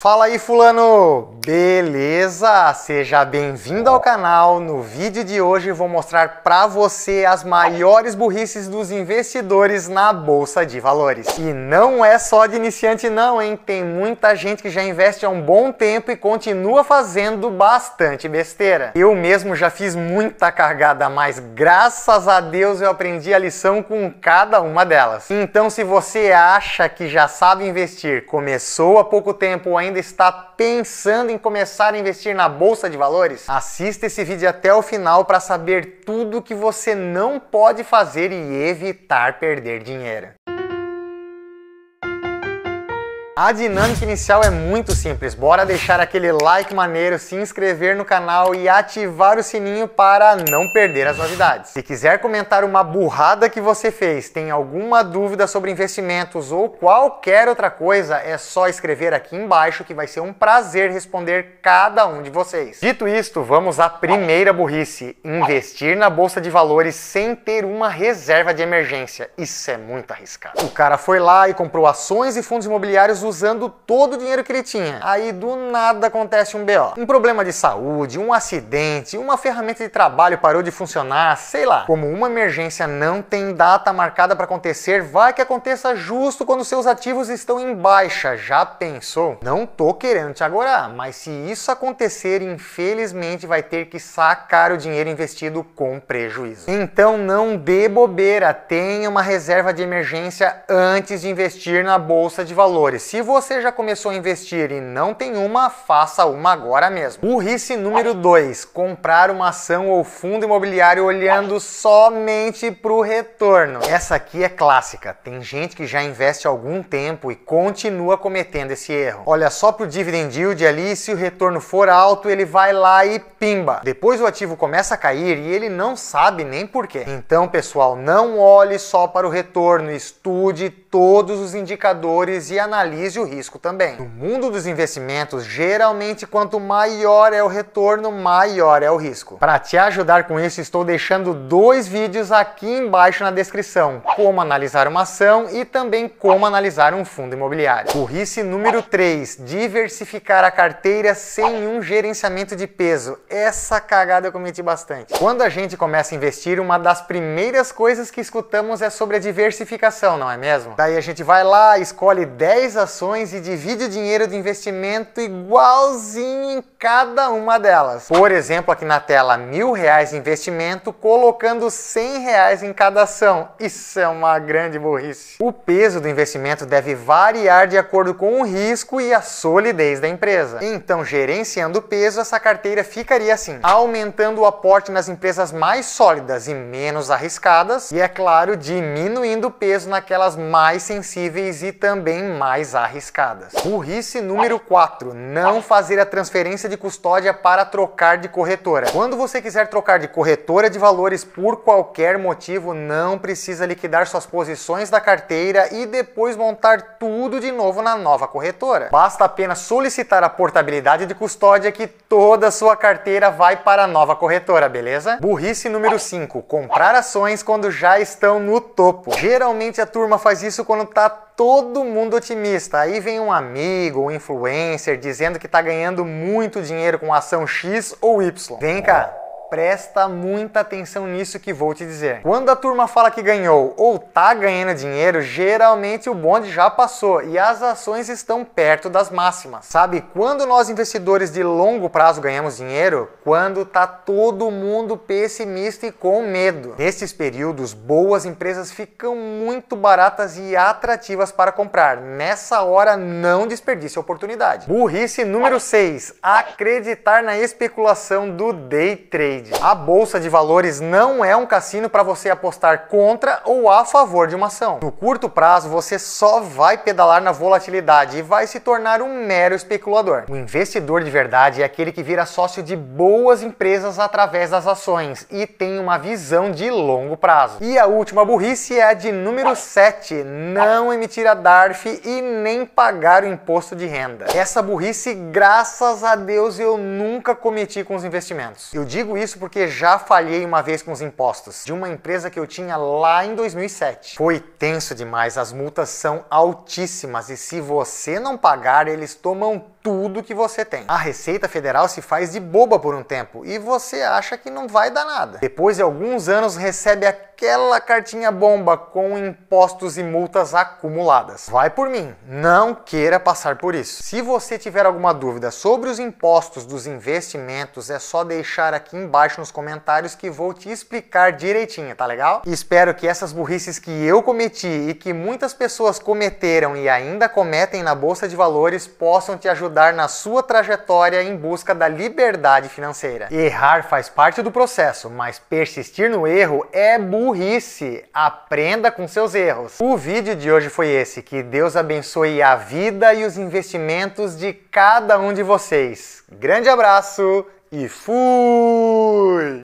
Fala aí fulano, beleza? Seja bem-vindo ao canal. No vídeo de hoje vou mostrar para você as maiores burrices dos investidores na bolsa de valores. E não é só de iniciante não, hein? Tem muita gente que já investe há um bom tempo e continua fazendo bastante besteira. Eu mesmo já fiz muita cargada, mas graças a Deus eu aprendi a lição com cada uma delas. Então se você acha que já sabe investir, começou há pouco tempo ainda ainda está pensando em começar a investir na bolsa de valores? Assista esse vídeo até o final para saber tudo o que você não pode fazer e evitar perder dinheiro. A dinâmica inicial é muito simples. Bora deixar aquele like maneiro, se inscrever no canal e ativar o sininho para não perder as novidades. Se quiser comentar uma burrada que você fez, tem alguma dúvida sobre investimentos ou qualquer outra coisa, é só escrever aqui embaixo que vai ser um prazer responder cada um de vocês. Dito isto, vamos à primeira burrice: investir na bolsa de valores sem ter uma reserva de emergência. Isso é muito arriscado. O cara foi lá e comprou ações e fundos imobiliários usando todo o dinheiro que ele tinha. Aí do nada acontece um BO. Um problema de saúde, um acidente, uma ferramenta de trabalho parou de funcionar, sei lá. Como uma emergência não tem data marcada para acontecer, vai que aconteça justo quando seus ativos estão em baixa. Já pensou? Não tô querendo te agorar, mas se isso acontecer, infelizmente vai ter que sacar o dinheiro investido com prejuízo. Então não dê bobeira, tenha uma reserva de emergência antes de investir na bolsa de valores. Se se você já começou a investir e não tem uma, faça uma agora mesmo. Burrice número 2: comprar uma ação ou fundo imobiliário olhando somente para o retorno. Essa aqui é clássica. Tem gente que já investe algum tempo e continua cometendo esse erro. Olha só para o dividend yield ali, se o retorno for alto, ele vai lá e pimba. Depois o ativo começa a cair e ele não sabe nem porquê. Então, pessoal, não olhe só para o retorno, estude todos os indicadores e analise o risco também. No mundo dos investimentos, geralmente quanto maior é o retorno, maior é o risco. Para te ajudar com isso, estou deixando dois vídeos aqui embaixo na descrição: como analisar uma ação e também como analisar um fundo imobiliário. Burrice número 3: diversificar a carteira sem um gerenciamento de peso essa cagada eu cometi bastante. Quando a gente começa a investir, uma das primeiras coisas que escutamos é sobre a diversificação, não é mesmo? Daí a gente vai lá, escolhe 10 ações e divide o dinheiro do investimento igualzinho em cada uma delas. Por exemplo, aqui na tela, mil reais de investimento, colocando 100 reais em cada ação. Isso é uma grande burrice. O peso do investimento deve variar de acordo com o risco e a solidez da empresa. Então, gerenciando o peso, essa carteira fica seria assim: aumentando o aporte nas empresas mais sólidas e menos arriscadas, e é claro, diminuindo o peso naquelas mais sensíveis e também mais arriscadas. Burrice número 4: não fazer a transferência de custódia para trocar de corretora. Quando você quiser trocar de corretora de valores por qualquer motivo, não precisa liquidar suas posições da carteira e depois montar tudo de novo na nova corretora. Basta apenas solicitar a portabilidade de custódia que toda a sua carteira carteira vai para a nova corretora, beleza? Burrice número 5. Comprar ações quando já estão no topo. Geralmente a turma faz isso quando tá todo mundo otimista. Aí vem um amigo, um influencer, dizendo que tá ganhando muito dinheiro com ação X ou Y. Vem cá, presta muita atenção nisso que vou te dizer. Quando a turma fala que ganhou ou tá ganhando dinheiro, geralmente o bonde já passou e as ações estão perto das máximas. Sabe, quando nós investidores de longo prazo ganhamos dinheiro? Quando tá todo mundo pessimista e com medo. Nesses períodos, boas empresas ficam muito baratas e atrativas para comprar. Nessa hora, não desperdice a oportunidade. Burrice número 6: acreditar na especulação do day trade trade. A bolsa de valores não é um cassino para você apostar contra ou a favor de uma ação. No curto prazo, você só vai pedalar na volatilidade e vai se tornar um mero especulador. O investidor de verdade é aquele que vira sócio de boas empresas através das ações e tem uma visão de longo prazo. E a última burrice é a de número 7, não emitir a DARF e nem pagar o imposto de renda. Essa burrice, graças a Deus, eu nunca cometi com os investimentos. Eu digo isso isso porque já falhei uma vez com os impostos de uma empresa que eu tinha lá em 2007. Foi tenso demais, as multas são altíssimas e se você não pagar, eles tomam tudo que você tem. A Receita Federal se faz de boba por um tempo e você acha que não vai dar nada. Depois de alguns anos recebe a aquela cartinha bomba com impostos e multas acumuladas. Vai por mim, não queira passar por isso. Se você tiver alguma dúvida sobre os impostos dos investimentos, é só deixar aqui embaixo nos comentários que vou te explicar direitinho, tá legal? Espero que essas burrices que eu cometi e que muitas pessoas cometeram e ainda cometem na bolsa de valores possam te ajudar na sua trajetória em busca da liberdade financeira. Errar faz parte do processo, mas persistir no erro é burro burrice. Aprenda com seus erros. O vídeo de hoje foi esse. Que Deus abençoe a vida e os investimentos de cada um de vocês. Grande abraço e fui!